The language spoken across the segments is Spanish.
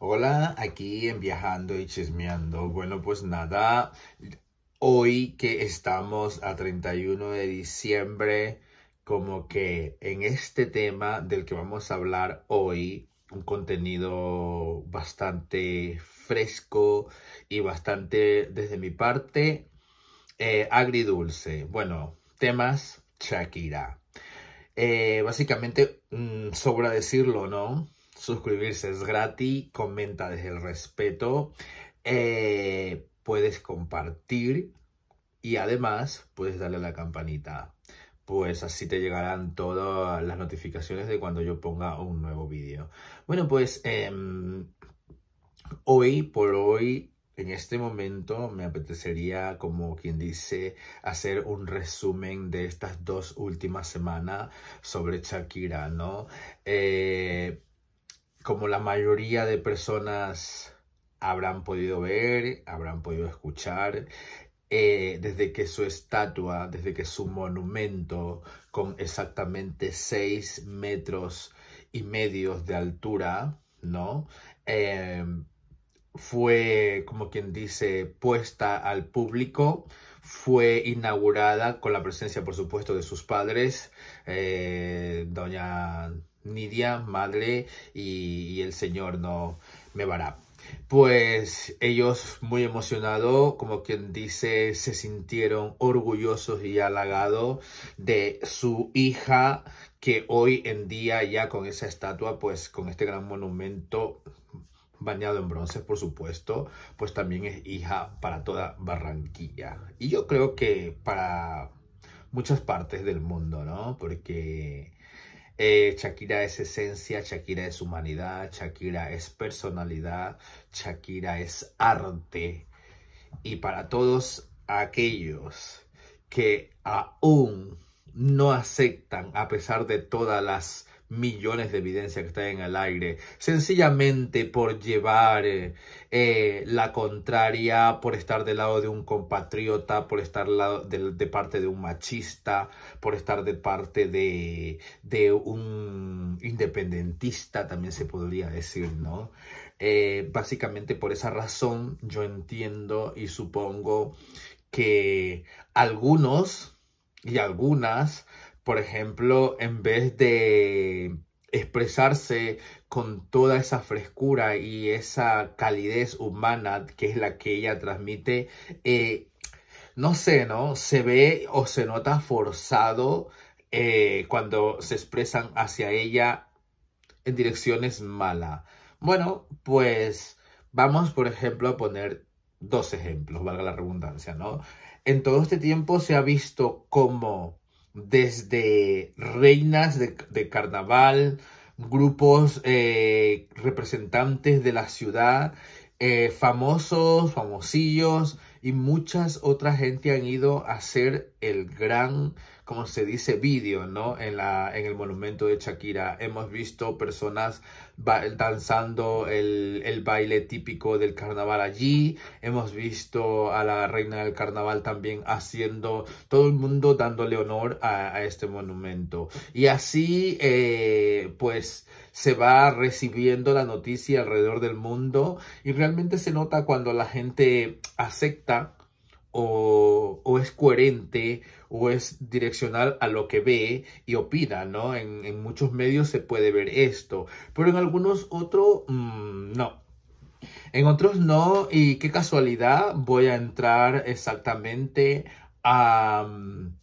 Hola, aquí en Viajando y Chismeando. Bueno, pues nada, hoy que estamos a 31 de diciembre, como que en este tema del que vamos a hablar hoy, un contenido bastante fresco y bastante, desde mi parte, eh, agridulce. Bueno, temas Shakira. Eh, básicamente, mm, sobra decirlo, ¿no? Suscribirse es gratis, comenta desde el respeto, eh, puedes compartir y además puedes darle a la campanita. Pues así te llegarán todas las notificaciones de cuando yo ponga un nuevo vídeo. Bueno, pues em, hoy por hoy en este momento me apetecería, como quien dice, hacer un resumen de estas dos últimas semanas sobre Shakira, ¿no? Eh, como la mayoría de personas habrán podido ver, habrán podido escuchar, eh, desde que su estatua, desde que su monumento, con exactamente seis metros y medio de altura, ¿no? Em, fue, como quien dice, puesta al público, fue inaugurada con la presencia, por supuesto, de sus padres, eh, doña Nidia, madre y, el señor no me vará. Pues ellos muy emocionados, como quien dice, se sintieron orgullosos y halagados de su hija que hoy en día ya con esa estatua, pues con este gran monumento bañado en bronce, por supuesto, pues también es hija para toda Barranquilla. Y yo creo que para muchas partes del mundo, ¿no? Porque eh, Shakira es esencia, Shakira es humanidad, Shakira es personalidad, Shakira es arte. Y para todos aquellos que aún no aceptan, a pesar de todas las millones de evidencias que están en el aire, sencillamente por llevar eh, eh, la contraria, por estar del lado de un compatriota, por estar lado de, parte de un machista, por estar de parte de, de un independentista, también se podría decir, ¿no? Eh, básicamente por esa razón yo entiendo y supongo que algunos y algunas por ejemplo, en vez de expresarse con toda esa frescura y esa calidez humana que es la que ella transmite, eh, no sé, ¿no? Se ve o se nota forzado eh, cuando se expresan hacia ella en direcciones malas. Bueno, pues vamos, por ejemplo, a poner dos ejemplos, valga la redundancia, ¿no? En todo este tiempo se ha visto como desde reinas de, carnaval, grupos eh, representantes de la ciudad, eh, famosos, famosillos y muchas otras gente han ido a hacer el gran, como se dice, vídeo, ¿no? En, la, en el monumento de Shakira. Hemos visto personas danzando el, el, baile típico del carnaval allí. Hemos visto a la reina del carnaval también haciendo, todo el mundo dándole honor a, este monumento. Y así, eh, pues, se va recibiendo la noticia alrededor del mundo y realmente se nota cuando la gente acepta o, es coherente o es direccional a lo que ve y opina, ¿no? En, muchos medios se puede ver esto, pero en algunos otros mm, no. En otros no, y qué casualidad voy a entrar exactamente a mm,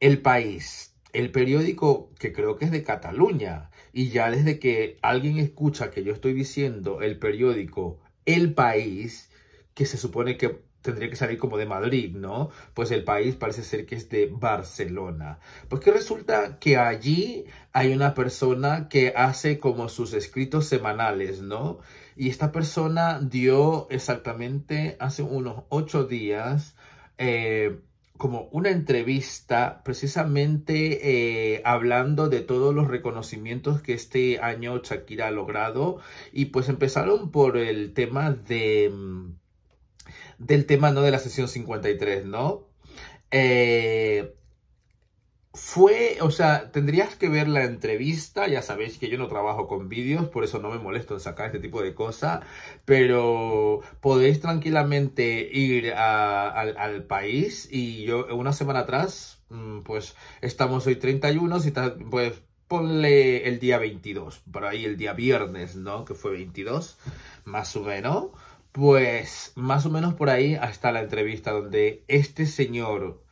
El País, el periódico que creo que es de Cataluña. Y ya desde que alguien escucha que yo estoy diciendo el periódico El País, que se supone que tendría que salir como de Madrid, ¿no? Pues el país parece ser que es de Barcelona. Porque resulta que allí hay una persona que hace como sus escritos semanales, ¿no? Y esta persona dio exactamente hace unos ocho días eh, como una entrevista precisamente eh, hablando de todos los reconocimientos que este año Shakira ha logrado. Y pues empezaron por el tema de mm, del tema ¿no? de la sesión 53, ¿no? Eh, fue, o sea, tendrías que ver la entrevista, ya sabéis que yo no trabajo con vídeos, por eso no me molesto en sacar este tipo de cosas, pero podéis tranquilamente ir al, país y yo una semana atrás, mm, pues estamos hoy 31, si está, pues ponle el día 22, por ahí el día viernes, ¿no? Que fue 22, más o menos. Pues más o menos por ahí hasta la entrevista donde este señor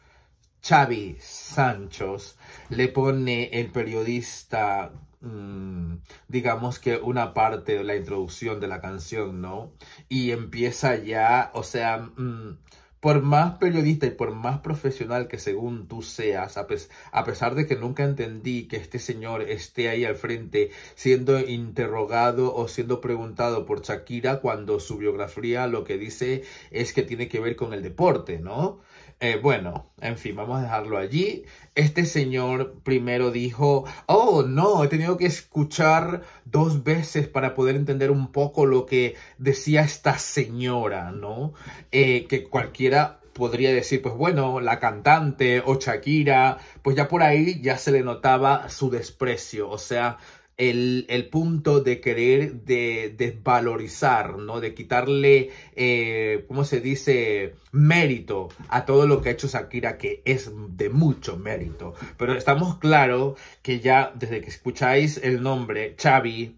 Xavi Sanchos le pone el periodista mm, digamos que una parte de la introducción de la canción, ¿no? Y empieza ya, o sea, mm, por más periodista y por más profesional que según tú seas, a, pesar de que nunca entendí que este señor esté ahí al frente siendo interrogado o siendo preguntado por Shakira cuando su biografía lo que dice es que tiene que ver con el deporte, ¿no? Eh, bueno, en fin, vamos a dejarlo allí. Este señor primero dijo, oh no, he tenido que escuchar dos veces para poder entender un poco lo que decía esta señora, ¿no? Eh, que cualquiera podría decir, pues bueno, la cantante o Shakira, pues ya por ahí ya se le notaba su desprecio, o sea, el, punto de querer de, desvalorizar, ¿no? De quitarle, eh, ¿cómo se dice? Mérito a todo lo que ha hecho Shakira, que es de mucho mérito. Pero estamos claros que ya desde que escucháis el nombre Xavi,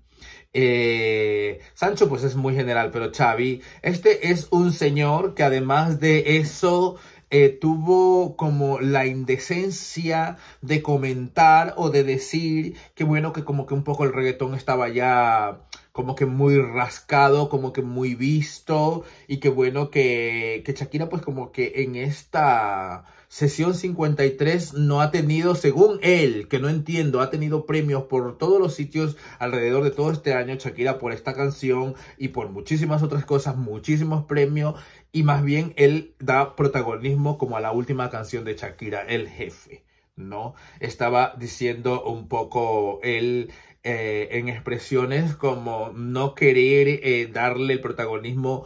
eh, Sancho pues es muy general, pero Xavi, este es un señor que además de eso eh, tuvo como la indecencia de comentar o de decir que bueno, que como que un poco el reggaetón estaba ya como que muy rascado, como que muy visto y que bueno que, que Shakira pues como que en esta Sesión 53 no ha tenido, según él, que no entiendo, ha tenido premios por todos los sitios alrededor de todo este año, Shakira, por esta canción y por muchísimas otras cosas, muchísimos premios. Y más bien él da protagonismo como a la última canción de Shakira, El Jefe, ¿no? Estaba diciendo un poco él... Eh, en expresiones como no querer eh, darle el protagonismo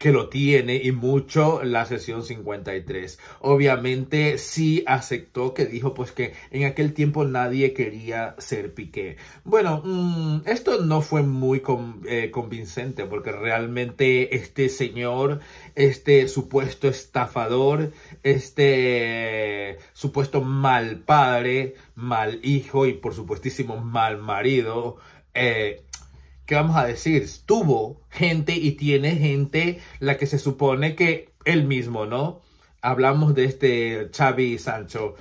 que lo tiene y mucho la sesión 53. Obviamente sí aceptó que dijo pues que en aquel tiempo nadie quería ser Piqué. Bueno, mm, esto no fue muy eh, convincente porque realmente este señor, este supuesto estafador, este supuesto mal padre, mal hijo y por supuestísimo mal marido, eh, ¿qué vamos a decir? Tuvo gente y tiene gente la que se supone que él mismo, ¿no? Hablamos de este Xavi Sancho.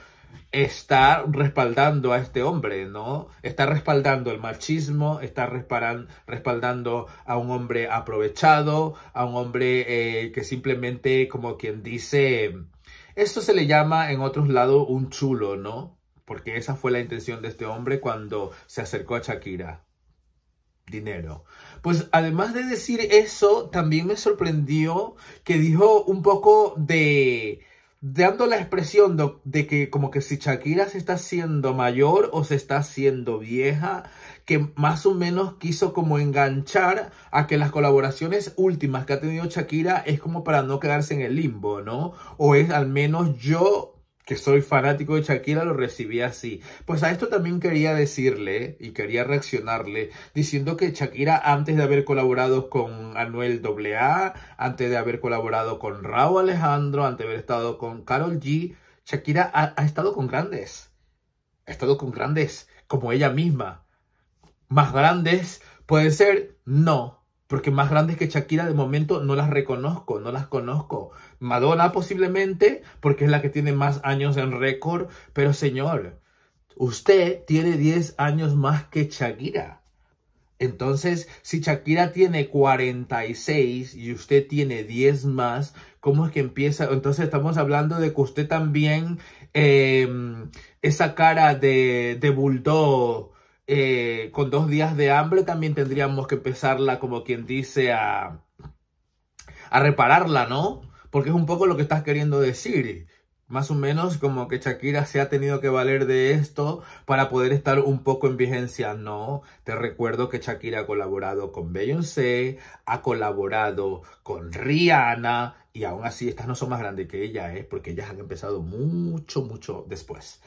Está respaldando a este hombre, ¿no? Está respaldando el machismo, está respaldando a un hombre aprovechado, a un hombre eh, que simplemente, como quien dice, esto se le llama en otros lados un chulo, ¿no? Porque esa fue la intención de este hombre cuando se acercó a Shakira dinero. Pues además de decir eso, también me sorprendió que dijo un poco de dando la expresión de, que como que si Shakira se está haciendo mayor o se está haciendo vieja, que más o menos quiso como enganchar a que las colaboraciones últimas que ha tenido Shakira es como para no quedarse en el limbo, ¿no? O es al menos yo que soy fanático de Shakira, lo recibí así. Pues a esto también quería decirle y quería reaccionarle diciendo que Shakira antes de haber colaborado con Anuel AA, antes de haber colaborado con Raúl Alejandro, antes de haber estado con Carol G, Shakira ha, ha estado con grandes. Ha estado con grandes, como ella misma. ¿Más grandes? Puede ser, no. Porque más grandes que Shakira de momento no las reconozco, no las conozco. Madonna posiblemente, porque es la que tiene más años en récord. Pero señor, usted tiene 10 años más que Shakira. Entonces, si Shakira tiene 46 y usted tiene 10 más, ¿cómo es que empieza? Entonces estamos hablando de que usted también, eh, esa cara de, de bulldog, eh, con dos días de hambre también tendríamos que empezarla, como quien dice, a, a repararla, ¿no? Porque es un poco lo que estás queriendo decir. Más o menos como que Shakira se ha tenido que valer de esto para poder estar un poco en vigencia. No, te recuerdo que Shakira ha colaborado con Beyoncé, ha colaborado con Rihanna y aún así estas no son más grandes que ella, ¿eh? porque ellas han empezado mucho, mucho después.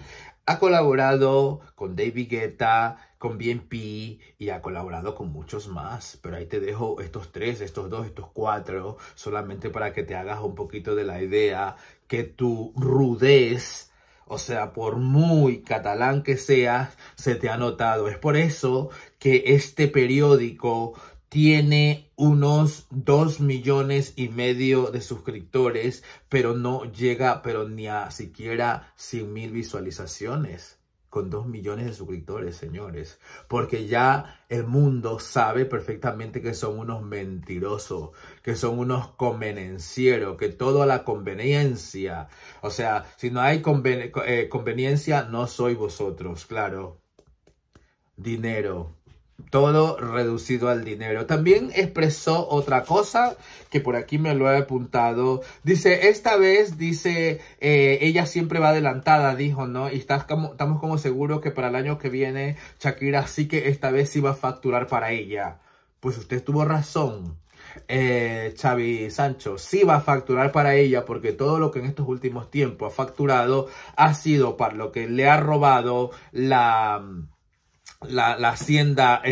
Ha colaborado con David Guetta, con BNP y ha colaborado con muchos más. Pero ahí te dejo estos tres, estos dos, estos cuatro, solamente para que te hagas un poquito de la idea que tu rudez, o sea, por muy catalán que seas, se te ha notado. Es por eso que este periódico tiene unos 2 millones y medio de suscriptores, pero no llega, pero ni a siquiera 100 mil visualizaciones con dos millones de suscriptores, señores. Porque ya el mundo sabe perfectamente que son unos mentirosos, que son unos convenencieros, que todo a la conveniencia. O sea, si no hay eh, conveniencia, no soy vosotros, claro. Dinero, todo reducido al dinero. También expresó otra cosa que por aquí me lo he apuntado. Dice, esta vez, dice, eh, ella siempre va adelantada, dijo, ¿no? Y estamos como seguros que para el año que viene Shakira sí que esta vez sí va a facturar para ella. Pues usted tuvo razón. Eh, Xavi Sancho sí va a facturar para ella porque todo lo que en estos últimos tiempos ha facturado ha sido para lo que le ha robado la la, hacienda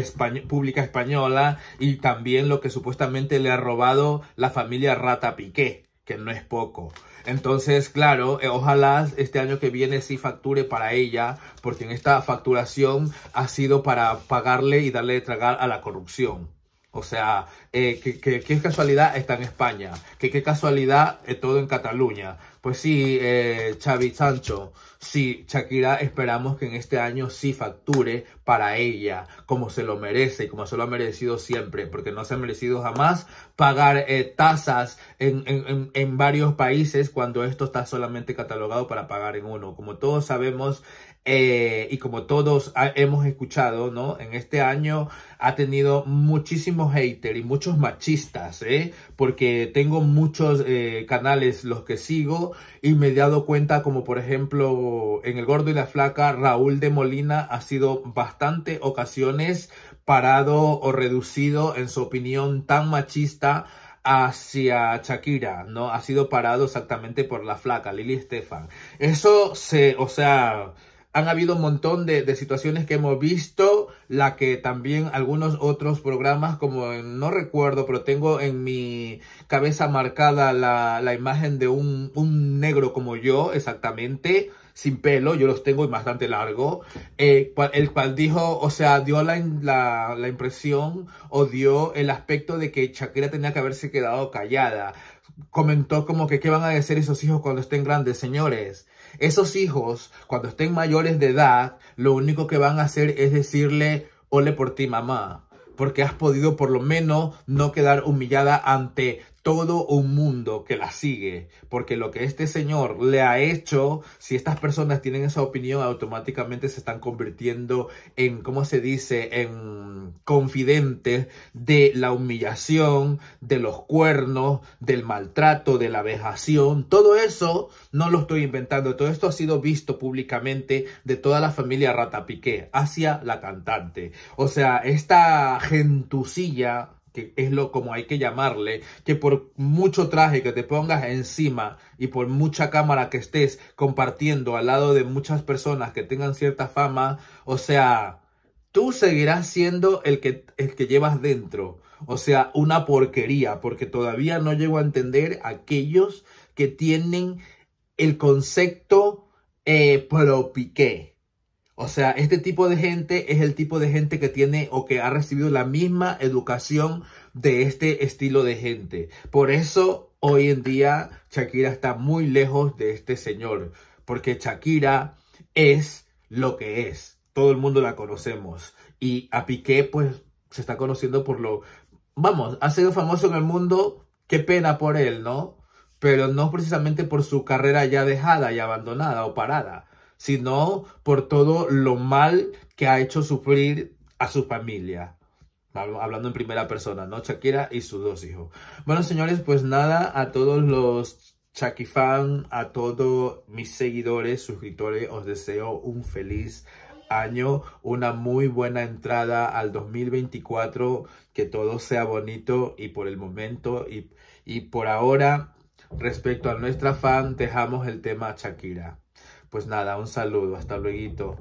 pública española y también lo que supuestamente le ha robado la familia Rata Piqué, que no es poco. Entonces, claro, eh, ojalá este año que viene sí facture para ella, porque en esta facturación ha sido para pagarle y darle de tragar a la corrupción. O sea, eh, que, casualidad está en España, que qué casualidad eh, todo en Cataluña. Pues sí, eh, Xavi Sancho, sí, Shakira esperamos que en este año sí facture para ella, como se lo merece y como se lo ha merecido siempre, porque no se ha merecido jamás pagar eh, tasas en, en, en varios países cuando esto está solamente catalogado para pagar en uno. Como todos sabemos, eh, y como todos hemos escuchado, ¿no? En este año ha tenido muchísimos haters y muchos machistas, ¿eh? Porque tengo muchos eh, canales los que sigo y me he dado cuenta como por ejemplo en El Gordo y la Flaca, Raúl de Molina ha sido bastante ocasiones parado o reducido en su opinión tan machista hacia Shakira, ¿no? Ha sido parado exactamente por la flaca, Lili Estefan. Eso se, o sea, han habido un montón de, situaciones que hemos visto, la que también algunos otros programas, como no recuerdo, pero tengo en mi cabeza marcada la, imagen de un, negro como yo, exactamente, sin pelo, yo los tengo y bastante largo, eh, el cual dijo, o sea, dio la, la, la, impresión o dio el aspecto de que Shakira tenía que haberse quedado callada. Comentó como que qué van a decir esos hijos cuando estén grandes, señores. Esos hijos, cuando estén mayores de edad, lo único que van a hacer es decirle, ole por ti, mamá porque has podido por lo menos no quedar humillada ante todo un mundo que la sigue, porque lo que este señor le ha hecho, si estas personas tienen esa opinión, automáticamente se están convirtiendo en, ¿cómo se dice?, en confidentes de la humillación, de los cuernos, del maltrato, de la vejación. Todo eso no lo estoy inventando, todo esto ha sido visto públicamente de toda la familia Ratapiqué hacia la cantante. O sea, esta gentucilla que es lo como hay que llamarle, que por mucho traje que te pongas encima y por mucha cámara que estés compartiendo al lado de muchas personas que tengan cierta fama, o sea, tú seguirás siendo el que, que llevas dentro. O sea, una porquería, porque todavía no llego a entender aquellos que tienen el concepto eh, propiqué. O sea, este tipo de gente es el tipo de gente que tiene o que ha recibido la misma educación de este estilo de gente. Por eso hoy en día Shakira está muy lejos de este señor, porque Shakira es lo que es. Todo el mundo la conocemos. Y a Piqué, pues, se está conociendo por lo... Vamos, ha sido famoso en el mundo, qué pena por él, ¿no? Pero no precisamente por su carrera ya dejada y abandonada o parada sino por todo lo mal que ha hecho sufrir a su familia. Hablando en primera persona, ¿no? Shakira y sus dos hijos. Bueno, señores, pues nada, a todos los Shakifan, a todos mis seguidores, suscriptores, os deseo un feliz año, una muy buena entrada al 2024, que todo sea bonito y por el momento y, y por ahora, respecto a nuestra fan, dejamos el tema Shakira. Pues nada, un saludo, hasta luego.